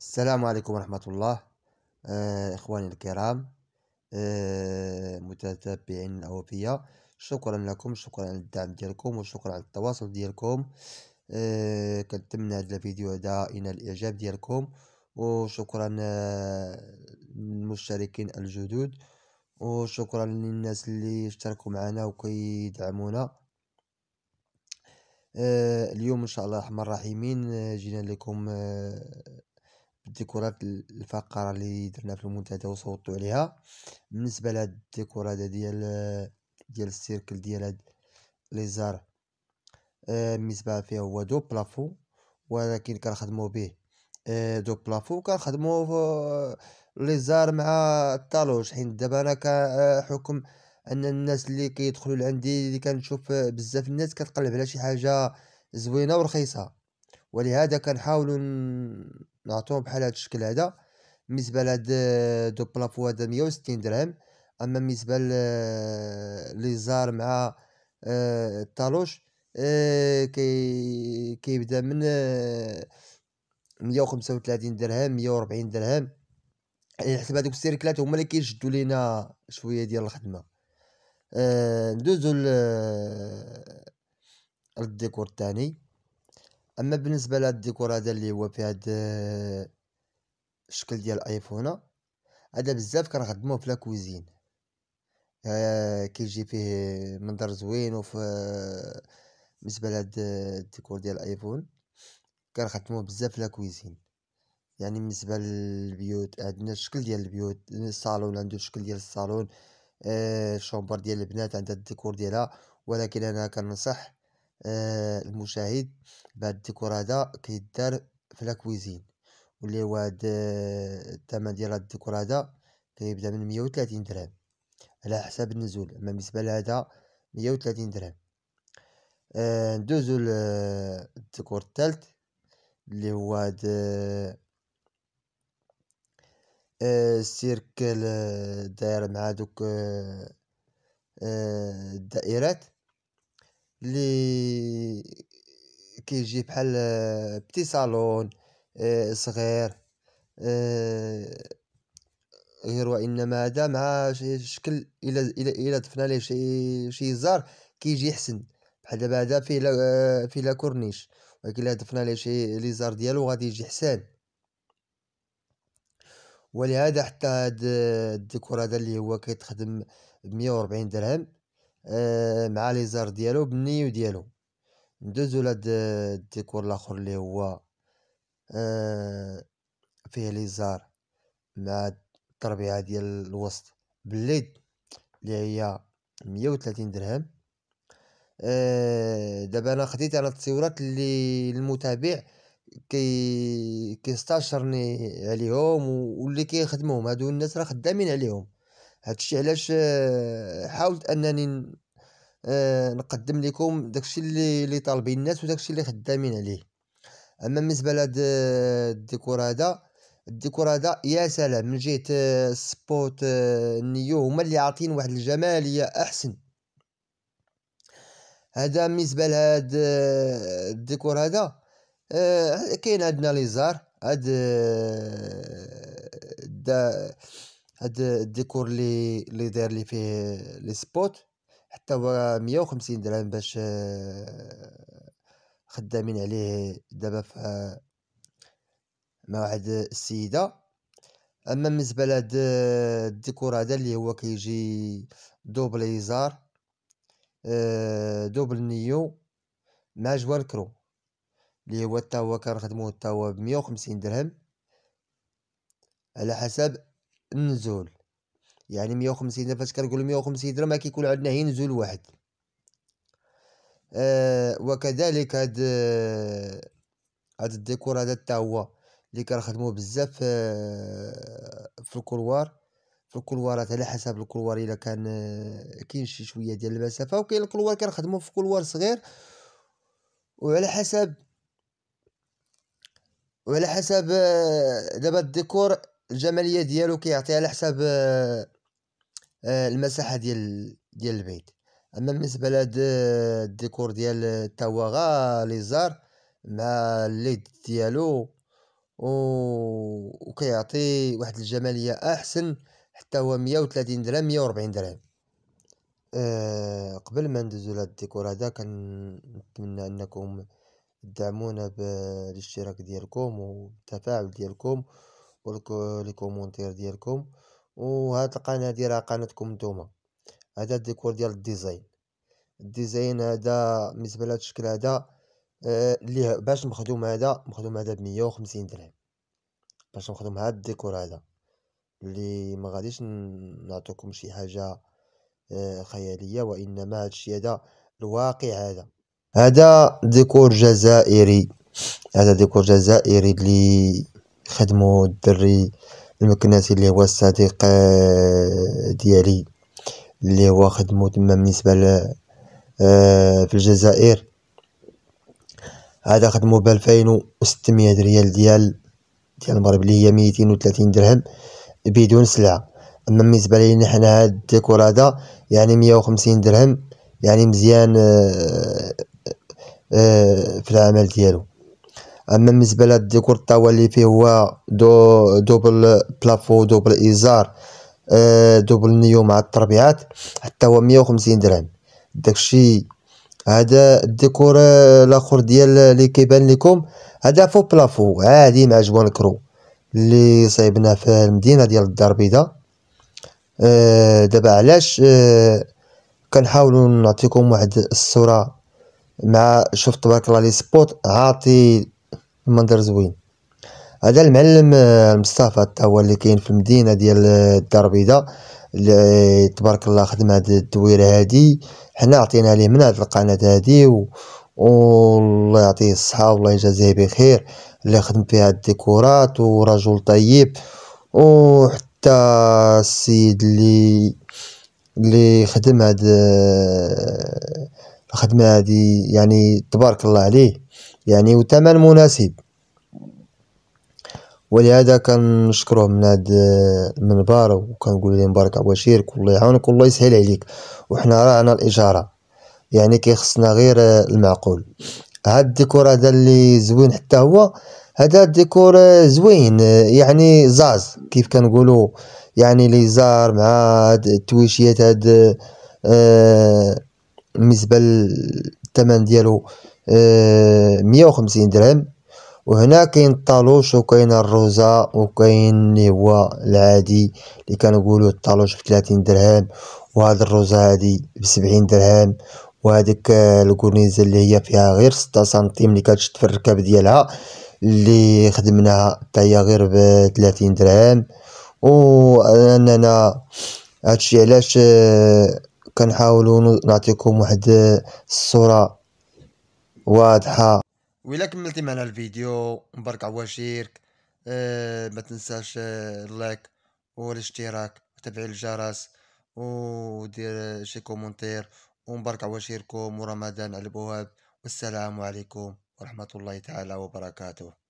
السلام عليكم ورحمة الله آه إخواني الكرام آه متتبعين الأوفياء شكرا لكم شكرا على الدعم ديالكم وشكرا على التواصل ديالكم آه كنتمنى هذا الفيديو هذا ينال الإعجاب ديالكم وشكرا آه للمشتركين الجدد وشكرا للناس اللي اشتركوا معنا وكيدعمونا آه، اليوم ان شاء الله الرحمن الرحيمين آه، جينا لكم آه، الديكورات الفقرة اللي درنا في المنتدى وصوتوا عليها بالنسبة لهاد الديكور هذا ديال ديال السيركل ديال هاد ليزار آه بالنسبة هو دو بلافو ولكن كنخدمو به آه دو بلافو كنخدمو آه، ليزار مع الطالوج حين دابا انا كحكم آه، ان الناس اللي كيدخلوا لعندي اللي كنشوف آه، بزاف الناس كتقلب على شي حاجه زوينه ورخيصه ولهذا كنحاولوا نعطوهم بحال هاد الشكل هذا بالنسبه لهاد آه، دو بلافو هذا 160 درهم اما بالنسبه آه، لي زار مع آه، الطالوش كي كيبدا من 135 درهم 140 درهم يعني حسب هذوك السيركلات هما اللي كيشدوا لينا شويه ديال الخدمه ندوزو للديكور الثاني اما بالنسبه لهاد الديكور هذا اللي هو في هاد آه، الشكل ديال الايفون هذا بزاف كنخدموه في لاكوزين آه، كيجي فيه منظر زوين وفي آه، بالنسبه لهاد الديكور ديال الايفون كنخدموه بزاف في لاكوزين يعني بالنسبه للبيوت عندنا الشكل ديال البيوت الصالون عنده الشكل ديال الصالون الشومبر ديال البنات عندها الديكور ديالها ولكن انا كننصح آه، المشاهد بعد الديكور هذا كيدار في لاكويزين واللي هو هاد آه، الثمن ديال هاد الديكور هذا كيبدا من مية درهم على حساب النزول اما بالنسبه لهذا مية وتلاتين درهم آه ندوزو للديكور آه، الثالث اللي هو هاد السيركل داير مع دوك الدائرات لي كيجي بحال آه، بتي صالون آه، صغير آه، غير وانما هذا مع شي شكل الى الى الى ضفنا ليه شي شي زار كيجي احسن بحال دابا هذا فيه لا فيه لا كورنيش ولكن الا ضفنا ليه شي لي زار ديالو غادي يجي حسان ولهذا حتى هاد الديكور هذا اللي هو كيتخدم ب 140 درهم آه، مع لي زار ديالو بالنيو ديالو ندوزو لهاد الديكور الاخر اللي هو آه، فيه لي زار مع التربيعه ديال الوسط بالليد اللي هي مية درهم آه، دابا انا خديت على التصويرات اللي المتابع كي كيستاشرني عليهم واللي كيخدموهم هادو الناس راه خدامين عليهم هادشي علاش آه، حاولت انني آه، نقدم لكم داكشي اللي اللي طالبين الناس وداكشي اللي خدامين عليه اما بالنسبه لهاد آه، الديكور هذا الديكور هذا يا سلام من جهه السبوت النيو هما اللي عاطين واحد الجماليه احسن هذا بالنسبه لهاد الديكور هذا كاين عندنا ليزار هاد دا هاد الديكور اللي اللي داير لي فيه لي سبوت حتى هو 150 درهم باش آه، خدامين عليه دابا آه، مع واحد السيده اما بالنسبه لهاد آه، الديكور هذا اللي هو كيجي دوبل ايزار دوبل نيو مع جوال كرو اللي هو تا هو كنخدموه تا هو ب 150 درهم على حسب النزول يعني 150 درهم فاش كنقولوا 150 درهم كيكون عندنا هي نزول واحد آه وكذلك هاد آه، هاد الديكور هذا حتى هو اللي كنخدموا بزاف آه، في الكولوار في الكولوارات على حسب الكولوار الا كان آه، كاين شي شويه ديال المسافه وكاين الكولوار كنخدمو في كولوار صغير وعلى حسب وعلى حسب دابا الديكور الجماليه ديالو كيعطيها على حساب آه، آه، المساحه ديال ديال البيت اما بالنسبه لهاد الديكور ديال التواغا ليزار مع الليد ديالو و وكيعطي واحد الجماليه احسن حتى هو 130 درهم 140 درهم أه قبل ما ندوزو لهاد الديكور هذا كنتمنى انكم تدعمونا بالاشتراك ديالكم والتفاعل ديالكم ولك لي كومونتير ديالكم وهاد القناه هادي راه قناتكم نتوما هذا الديكور ديال الديزاين الديزاين هذا بالنسبه لهاد الشكل هذا اللي آه، باش مخدوم هذا مخدوم هذا ب 150 درهم باش نخدم هاد الديكور هذا اللي ما غاديش نعطيكم شي حاجه آه، خياليه وانما هاد الشيء هذا الواقع هذا هذا ديكور جزائري هذا ديكور جزائري اللي خدمو الدري المكناسي اللي هو الصديق آه، ديالي اللي هو خدمو تما بالنسبه ل آه، في الجزائر هذا خدمو بألفين وستمية ريال ديال ديال المغرب اللي هي ميتين وثلاثين درهم بدون سلعه اما بالنسبه لينا حنا هاد الديكور هذا يعني مية وخمسين درهم يعني مزيان آه، في العمل ديالو اما بالنسبه لهاد الديكور فيه هو دو دوبل بلافو دوبل ازار آه، دوبل نيو مع التربيعات حتى هو 150 درهم داكشي هذا الديكور آه، الاخر ديال اللي كيبان لكم هذا فو بلافو عادي مع جوان كرو اللي صايبنا في المدينه ديال الدار البيضاء آه، دابا علاش كنحاولوا نعطيكم واحد الصوره مع شوف تبارك الله لي سبوت عاطي المنظر زوين هذا المعلم آه، مصطفى هو اللي كاين في المدينه ديال آه، الدار البيضاء آه، تبارك الله خدم هاد الدويره هادي حنا عطينا ليه من هاد القناه هادي و... والله يعطيه الصحه والله يجازيه بخير اللي خدم فيها الديكورات ورجل طيب وحتى السيد اللي اللي خدم هاد الخدمه هادي يعني تبارك الله عليه يعني وثمن مناسب ولهذا كنشكروه من هاد المنبر وكنقول ليه مبارك عواشيرك الله يعاونك والله يسهل عليك وحنا عنا الاشاره يعني كيخصنا غير المعقول هاد الديكور هذا اللي زوين حتى هو هذا الديكور زوين يعني زاز كيف كنقولوا يعني لي زار مع هاد التويشيات هاد آه، بالنسبه للثمن ديالو آه، مية وخمسين درهم وهنا كاين الطالوش وكاين الروزا وكاين اللي هو العادي اللي كنقولو الطالوش بثلاثين درهم وهاد الروزة هادي بسبعين درهم وهاديك آه، الكورنيزة اللي هي فيها غير ستة سنتيم اللي كتشد في الركاب ديالها اللي خدمناها حتى هي غير بثلاثين درهم واننا هادشي علاش آه، كنحاولوا نعطيكم واحد الصوره واضحه وإلا كملتي معنا الفيديو مبارك عواشيرك أه ما تنساش آه، اللايك والاشتراك وتفعيل الجرس ودير آه، شي كومنتير ومبارك عواشيركم ورمضان على البواب والسلام عليكم ورحمة الله تعالى وبركاته